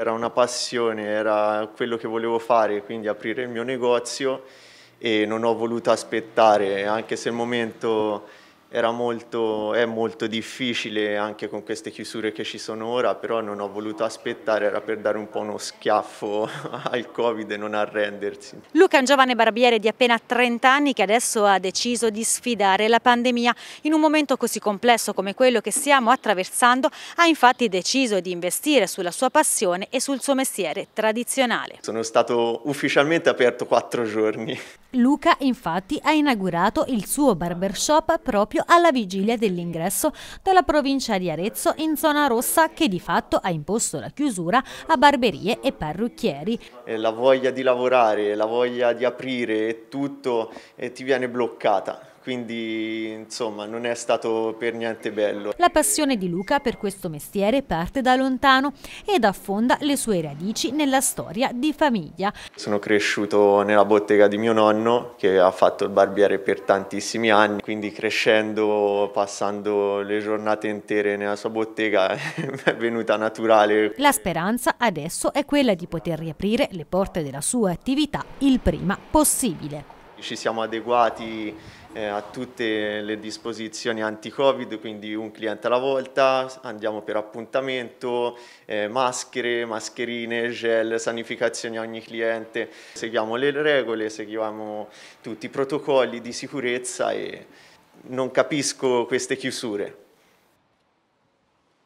era una passione, era quello che volevo fare, quindi aprire il mio negozio e non ho voluto aspettare, anche se il momento molto, è molto difficile anche con queste chiusure che ci sono ora, però non ho voluto aspettare, era per dare un po' uno schiaffo al Covid e non arrendersi. Luca è un giovane barbiere di appena 30 anni che adesso ha deciso di sfidare la pandemia. In un momento così complesso come quello che stiamo attraversando ha infatti deciso di investire sulla sua passione e sul suo mestiere tradizionale. Sono stato ufficialmente aperto quattro giorni. Luca infatti ha inaugurato il suo barbershop proprio esempio alla vigilia dell'ingresso della provincia di Arezzo in zona rossa che di fatto ha imposto la chiusura a barberie e parrucchieri. La voglia di lavorare, la voglia di aprire tutto ti viene bloccata quindi insomma non è stato per niente bello. La passione di Luca per questo mestiere parte da lontano ed affonda le sue radici nella storia di famiglia. Sono cresciuto nella bottega di mio nonno che ha fatto il barbiere per tantissimi anni, quindi crescendo, passando le giornate intere nella sua bottega è venuta naturale. La speranza adesso è quella di poter riaprire le porte della sua attività il prima possibile. Ci siamo adeguati eh, ha tutte le disposizioni anti-covid, quindi un cliente alla volta, andiamo per appuntamento, eh, maschere, mascherine, gel, sanificazioni a ogni cliente, seguiamo le regole, seguiamo tutti i protocolli di sicurezza e non capisco queste chiusure.